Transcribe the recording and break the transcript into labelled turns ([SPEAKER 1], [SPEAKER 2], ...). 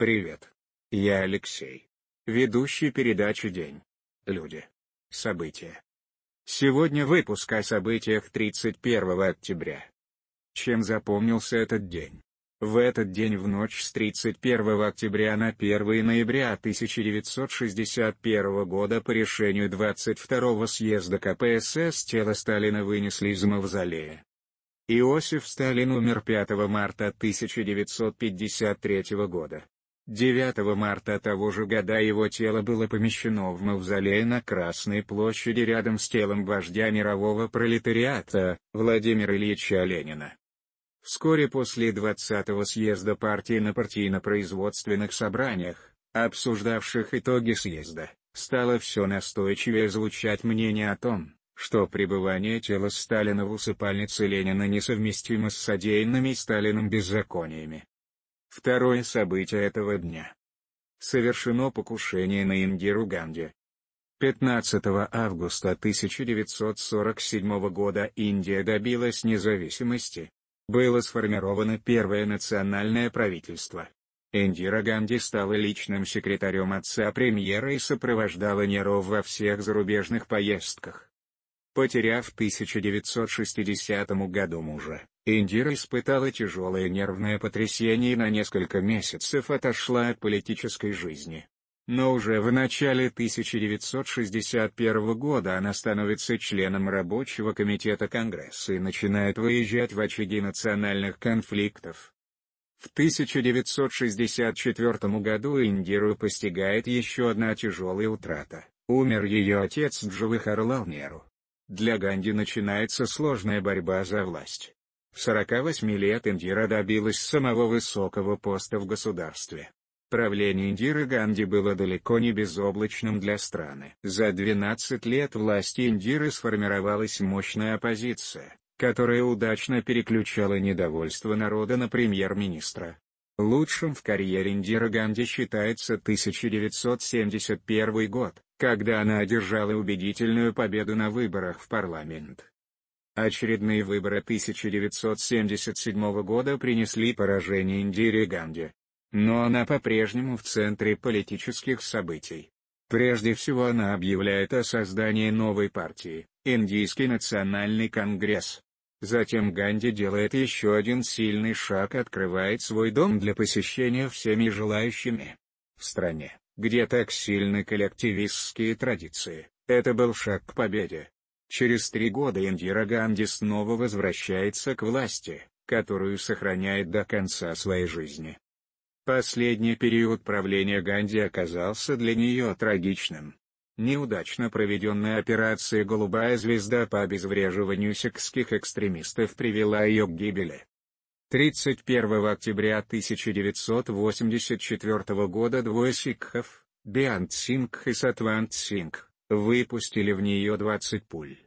[SPEAKER 1] Привет. Я Алексей. Ведущий передачи «День». Люди. События. Сегодня выпуск о событиях 31 октября. Чем запомнился этот день? В этот день в ночь с 31 октября на 1 ноября 1961 года по решению 22 съезда КПСС тело Сталина вынесли из мавзолея. Иосиф Сталин умер 5 марта 1953 года. 9 марта того же года его тело было помещено в мавзолей на Красной площади рядом с телом вождя мирового пролетариата, Владимира Ильича Ленина. Вскоре после 20-го съезда партии на партийно-производственных собраниях, обсуждавших итоги съезда, стало все настойчивее звучать мнение о том, что пребывание тела Сталина в усыпальнице Ленина несовместимо с содеянными Сталином беззакониями. Второе событие этого дня. Совершено покушение на Индиру Ганди. 15 августа 1947 года Индия добилась независимости. Было сформировано первое национальное правительство. Индира Ганди стала личным секретарем отца премьера и сопровождала Неро во всех зарубежных поездках. Потеряв в 1960 году мужа, Индира испытала тяжелое нервное потрясение и на несколько месяцев отошла от политической жизни. Но уже в начале 1961 года она становится членом рабочего комитета Конгресса и начинает выезжать в очаги национальных конфликтов. В 1964 году Индиру постигает еще одна тяжелая утрата. Умер ее отец Джавахарлал Неру. Для Ганди начинается сложная борьба за власть. В 48 лет Индира добилась самого высокого поста в государстве. Правление Индиры Ганди было далеко не безоблачным для страны. За 12 лет власти Индиры сформировалась мощная оппозиция, которая удачно переключала недовольство народа на премьер-министра. Лучшим в карьере Индира Ганди считается 1971 год, когда она одержала убедительную победу на выборах в парламент. Очередные выборы 1977 года принесли поражение Индире Ганди. Но она по-прежнему в центре политических событий. Прежде всего она объявляет о создании новой партии, Индийский национальный конгресс. Затем Ганди делает еще один сильный шаг открывает свой дом для посещения всеми желающими. В стране, где так сильны коллективистские традиции, это был шаг к победе. Через три года Индира Ганди снова возвращается к власти, которую сохраняет до конца своей жизни. Последний период правления Ганди оказался для нее трагичным. Неудачно проведенная операция «Голубая звезда» по обезвреживанию сикхских экстремистов привела ее к гибели. 31 октября 1984 года двое сикхов, Биант Сингх и Сатвант Сингх, Выпустили в нее 20 пуль.